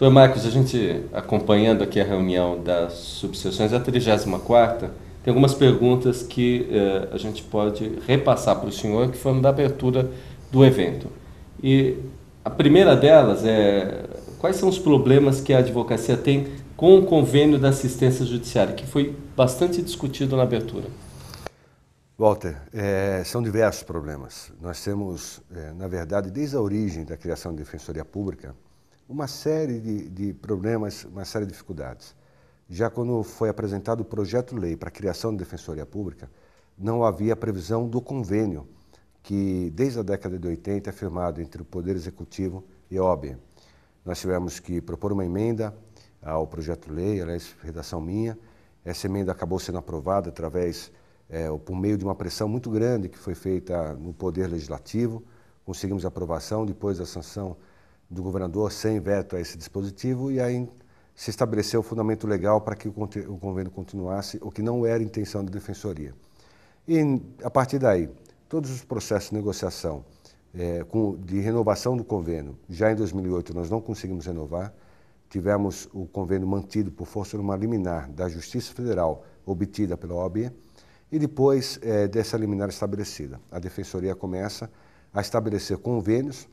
Doutor Marcos, a gente acompanhando aqui a reunião das subseções, é a 34 tem algumas perguntas que eh, a gente pode repassar para o senhor, que foram da abertura do evento. E a primeira delas é quais são os problemas que a advocacia tem com o convênio da assistência judiciária, que foi bastante discutido na abertura. Walter, é, são diversos problemas. Nós temos, é, na verdade, desde a origem da criação da Defensoria Pública, uma série de, de problemas, uma série de dificuldades. Já quando foi apresentado o projeto-lei para a criação da de Defensoria Pública, não havia previsão do convênio que, desde a década de 80, é firmado entre o Poder Executivo e a OAB. Nós tivemos que propor uma emenda ao projeto-lei, ela é redação minha. Essa emenda acabou sendo aprovada através, é, por meio de uma pressão muito grande que foi feita no Poder Legislativo. Conseguimos aprovação, depois a sanção do governador sem veto a esse dispositivo e aí se estabeleceu o fundamento legal para que o, convênio continuasse, o que não era intenção da defensoria. E a partir daí, todos os processos de negociação é, com, de renovação do convênio, já em 2008 nós não conseguimos renovar, tivemos o convênio mantido por força de uma liminar da Justiça Federal obtida pela OAB e depois é, dessa liminar estabelecida, a Defensoria começa a estabelecer convênios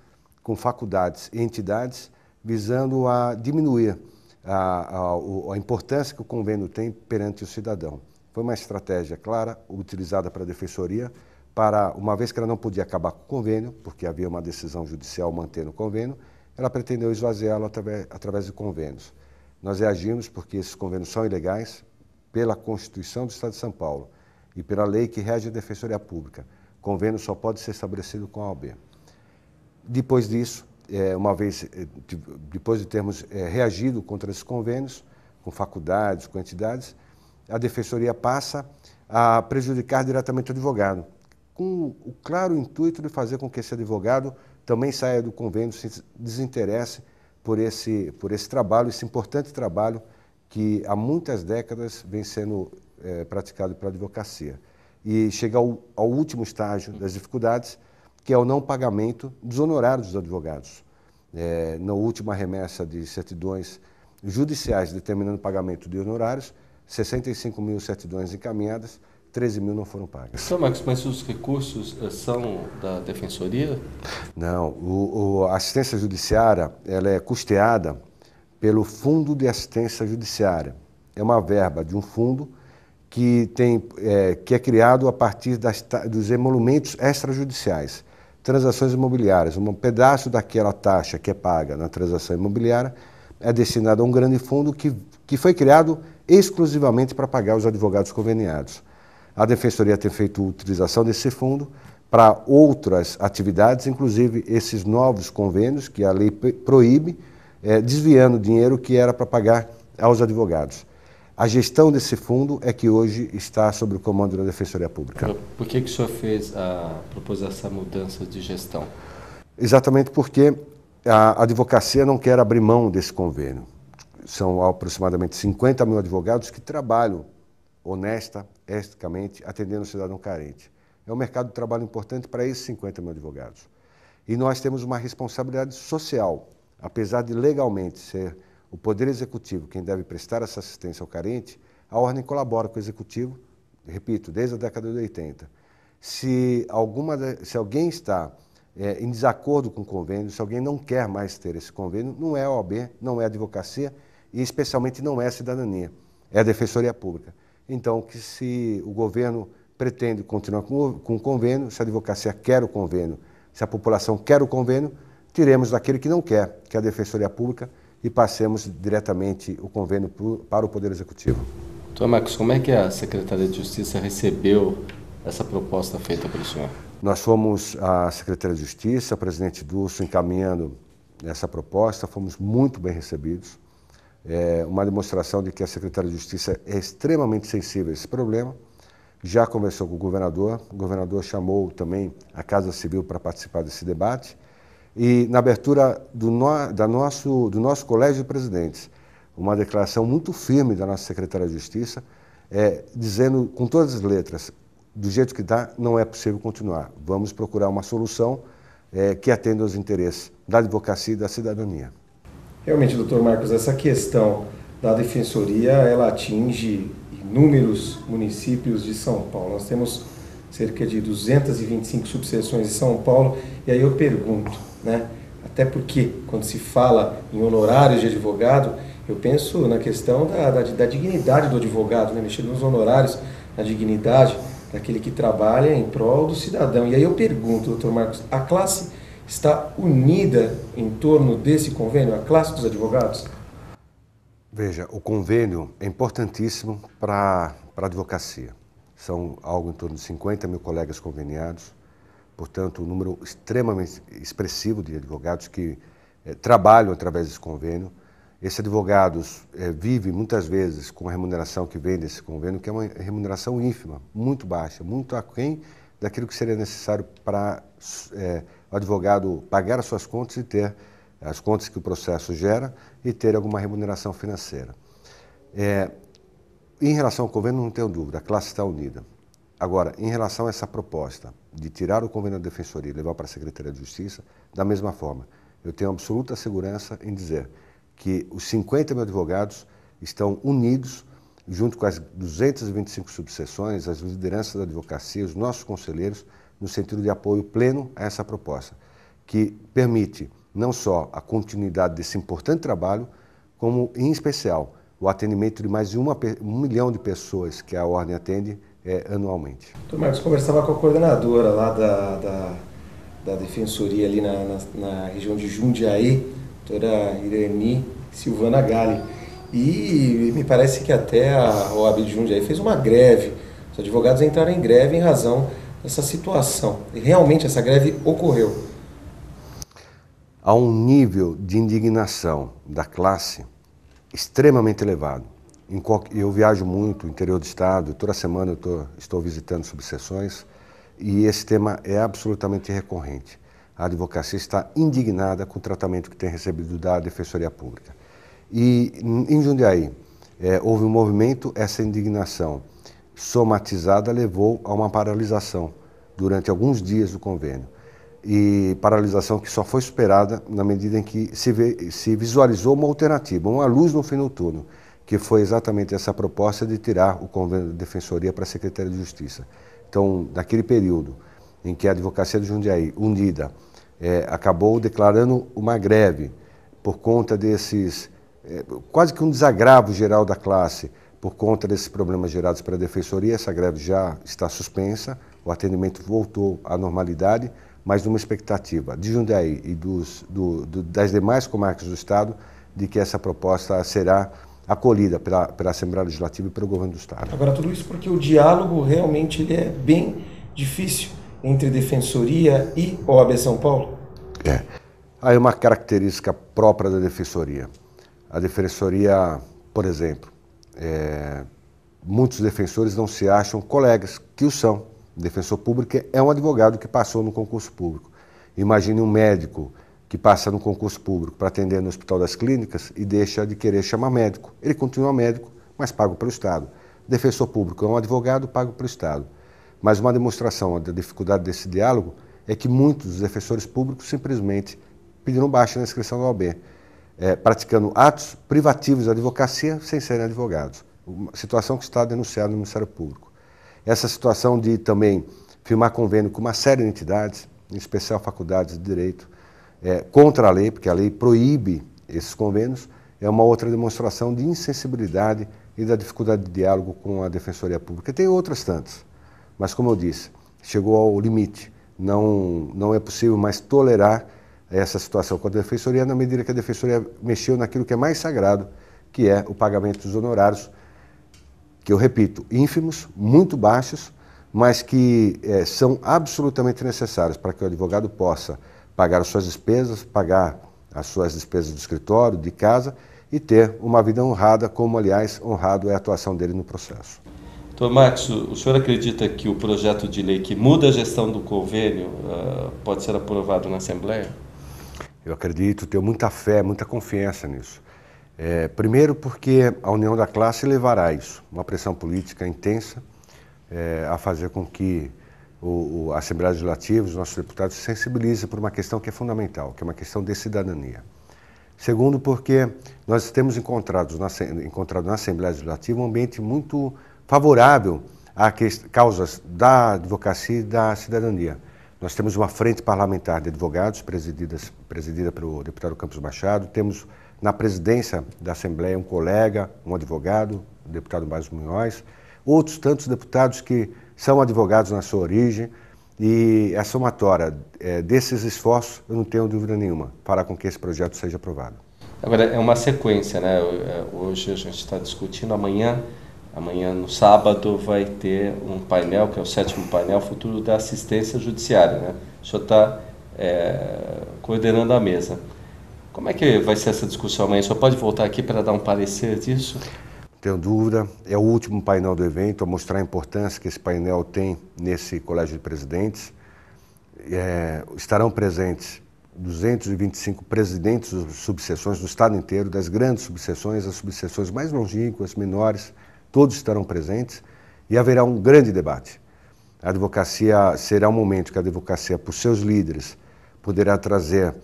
com faculdades e entidades visando a diminuir a, a, a importância que o convênio tem perante o cidadão. Foi uma estratégia clara, utilizada pela Defensoria, para, uma vez que ela não podia acabar com o convênio, porque havia uma decisão judicial mantendo o convênio, ela pretendeu esvaziá-lo através, através de convênios. Nós reagimos porque esses convênios são ilegais pela Constituição do Estado de São Paulo e pela lei que rege a Defensoria Pública. Convênio só pode ser estabelecido com a OAB. Depois disso, é, uma vez, é, depois de termos é, reagido contra esses convênios, com faculdades, com entidades, a defensoria passa a prejudicar diretamente o advogado, com o claro intuito de fazer com que esse advogado também saia do convênio, se desinteresse por esse, por esse trabalho, esse importante trabalho que há muitas décadas vem sendo é, praticado pela advocacia. E chega ao, ao último estágio das dificuldades, que é o não pagamento dos honorários dos advogados. É, na última remessa de certidões judiciais determinando pagamento de honorários, 65 mil certidões encaminhadas, 13 mil não foram pagas. São Marcos, mas os recursos eh, são da defensoria? Não, o, o, a assistência judiciária ela é custeada pelo Fundo de Assistência Judiciária. É uma verba de um fundo que, tem, é, que é criado a partir das, dos emolumentos extrajudiciais transações imobiliárias. Um pedaço daquela taxa que é paga na transação imobiliária é destinado a um grande fundo que, que foi criado exclusivamente para pagar os advogados conveniados. A Defensoria tem feito utilização desse fundo para outras atividades, inclusive esses novos convênios que a lei proíbe, é, desviando dinheiro que era para pagar aos advogados. A gestão desse fundo é que hoje está sob o comando da Defensoria Pública. Por que, que o senhor fez a, propôs essa mudança de gestão? Exatamente porque a advocacia não quer abrir mão desse convênio. São aproximadamente 50 mil advogados que trabalham honesta, eticamente, atendendo o cidadão carente. É um mercado de trabalho importante para esses 50 mil advogados. E nós temos uma responsabilidade social, apesar de legalmente ser o Poder Executivo, quem deve prestar essa assistência ao carente, a ordem colabora com o Executivo, repito, desde a década de 80. Se, alguma, se alguém está é, em desacordo com o convênio, se alguém não quer mais ter esse convênio, não é a OAB, não é a advocacia e especialmente não é a cidadania, é a Defensoria Pública. Então, que se o governo pretende continuar com, com o convênio, se a advocacia quer o convênio, se a população quer o convênio, tiremos daquele que não quer, que é a Defensoria Pública, e passemos diretamente o convênio para o Poder Executivo. Doutor Marcos, como é que a Secretaria de Justiça recebeu essa proposta feita pelo senhor? Nós fomos à Secretaria de Justiça, o presidente Dulce encaminhando essa proposta, fomos muito bem recebidos. É uma demonstração de que a Secretaria de Justiça é extremamente sensível a esse problema. Já conversou com o governador, o governador chamou também a Casa Civil para participar desse debate e na abertura do, no, da nosso, do nosso colégio de presidentes, uma declaração muito firme da nossa secretária de Justiça, é, dizendo com todas as letras, do jeito que dá, não é possível continuar. Vamos procurar uma solução é, que atenda aos interesses da advocacia e da cidadania. Realmente, doutor Marcos, essa questão da defensoria, ela atinge inúmeros municípios de São Paulo. Nós temos cerca de 225 subseções em São Paulo. E aí eu pergunto, né? Até porque, quando se fala em honorários de advogado, eu penso na questão da, da, da dignidade do advogado, né? mexer nos honorários, na dignidade daquele que trabalha em prol do cidadão. E aí eu pergunto, doutor Marcos, a classe está unida em torno desse convênio, a classe dos advogados? Veja, o convênio é importantíssimo para a advocacia. São algo em torno de 50 mil colegas conveniados, portanto, um número extremamente expressivo de advogados que eh, trabalham através desse convênio. Esses advogados eh, vivem muitas vezes com a remuneração que vem desse convênio, que é uma remuneração ínfima, muito baixa, muito aquém daquilo que seria necessário para eh, o advogado pagar as suas contas e ter as contas que o processo gera e ter alguma remuneração financeira. É, em relação ao convênio, não tenho dúvida, a classe está unida. Agora, em relação a essa proposta de tirar o convênio da Defensoria e levar para a Secretaria de Justiça, da mesma forma, eu tenho absoluta segurança em dizer que os 50 mil advogados estão unidos, junto com as 225 subseções, as lideranças da advocacia, os nossos conselheiros, no sentido de apoio pleno a essa proposta, que permite não só a continuidade desse importante trabalho, como, em especial, o atendimento de mais de uma, um milhão de pessoas que a Ordem atende é, anualmente. Marcos, conversava com a coordenadora lá da, da, da Defensoria ali na, na, na, região de Jundiaí, doutora Irene Silvana Gale. E me parece que até a OAB de Jundiaí fez uma greve. Os advogados entraram em greve em razão dessa situação. E realmente essa greve ocorreu. Há um nível de indignação da classe extremamente elevado eu viajo muito, interior do estado, toda semana eu tô, estou visitando subseções e esse tema é absolutamente recorrente. A advocacia está indignada com o tratamento que tem recebido da Defensoria Pública. E em Jundiaí, é, houve um movimento, essa indignação somatizada levou a uma paralisação durante alguns dias do convênio. E paralisação que só foi superada na medida em que se, vê, se visualizou uma alternativa, uma luz no fim do túnel que foi exatamente essa proposta de tirar o convênio da defensoria para a Secretaria de Justiça. Então, naquele período em que a advocacia de Jundiaí, unida, é, acabou declarando uma greve por conta desses, é, quase que um desagravo geral da classe, por conta desses problemas gerados pela defensoria, essa greve já está suspensa, o atendimento voltou à normalidade, mas numa expectativa de Jundiaí e dos, do, do, das demais comarcas do Estado de que essa proposta será acolhida pela, pela Assembleia Legislativa e pelo governo do Estado. Agora, tudo isso porque o diálogo realmente ele é bem difícil entre Defensoria e OAB São Paulo? É. Aí uma característica própria da Defensoria. A Defensoria, por exemplo, é, muitos defensores não se acham colegas, que o são. defensor público é um advogado que passou no concurso público. Imagine um médico que passa no concurso público para atender no Hospital das Clínicas e deixa de querer chamar médico. Ele continua médico, mas pago pelo Estado. Defensor público é um advogado pago pelo Estado. Mas uma demonstração da dificuldade desse diálogo é que muitos dos defensores públicos simplesmente pediram baixa na inscrição da OAB, é, eh, praticando atos privativos da advocacia sem serem advogados. Uma situação que está denunciada no Ministério Público. Essa situação de também firmar convênio com uma série de entidades, em especial faculdades de direito, é, contra a lei, porque a lei proíbe esses convênios, é uma outra demonstração de insensibilidade e da dificuldade de diálogo com a Defensoria Pública. Tem outras tantas, mas como eu disse, chegou ao limite. Não, não é possível mais tolerar essa situação com a Defensoria na medida que a Defensoria mexeu naquilo que é mais sagrado, que é o pagamento dos honorários, que eu repito, ínfimos, muito baixos, mas que é, são absolutamente necessários para que o advogado possa pagar as suas despesas, pagar as suas despesas do escritório, de casa e ter uma vida honrada, como, aliás, honrado é a atuação dele no processo. Doutor Max, o senhor acredita que o projeto de lei que muda a gestão do convênio uh, pode ser aprovado na Assembleia? Eu acredito, tenho muita fé, muita confiança nisso. É, primeiro, porque a união da classe levará a isso, uma pressão política intensa, é, a fazer com que o, a Assembleia Legislativa, os nossos deputados, se sensibilizam por uma questão que é fundamental, que é uma questão de cidadania. Segundo, porque nós temos encontrado na, encontrado na Assembleia Legislativa um ambiente muito favorável a causas da advocacia e da cidadania. Nós temos uma frente parlamentar de advogados, presidida pelo deputado Campos Machado, temos na presidência da Assembleia um colega, um advogado, o deputado Márcio Munhoz, outros tantos deputados que são advogados na sua origem e a somatória é, desses esforços, eu não tenho dúvida nenhuma, fará com que esse projeto seja aprovado. Agora, é uma sequência, né? É, hoje a gente está discutindo, amanhã, amanhã no sábado, vai ter um painel, que é o sétimo painel, futuro da assistência judiciária, né? O senhor está é, coordenando a mesa. Como é que vai ser essa discussão amanhã? senhor pode voltar aqui para dar um parecer disso? tenho dúvida. É o último painel do evento, a mostrar a importância que esse painel tem nesse colégio de presidentes. É, estarão presentes 225 presidentes de subseções do estado inteiro, das grandes subseções, as subseções mais longínquas, menores, todos estarão presentes e haverá um grande debate. A advocacia será um momento que a advocacia, por seus líderes, poderá trazer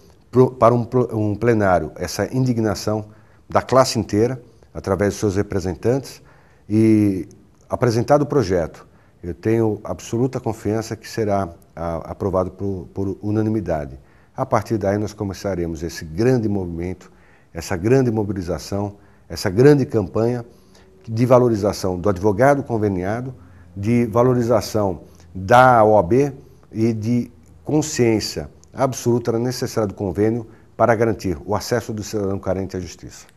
para um plenário essa indignação da classe inteira através de seus representantes, e apresentado o projeto. Eu tenho absoluta confiança que será a, aprovado por, por unanimidade. A partir daí, nós começaremos esse grande movimento, essa grande mobilização, essa grande campanha de valorização do advogado conveniado, de valorização da OAB e de consciência absoluta necessária do convênio para garantir o acesso do cidadão carente à justiça.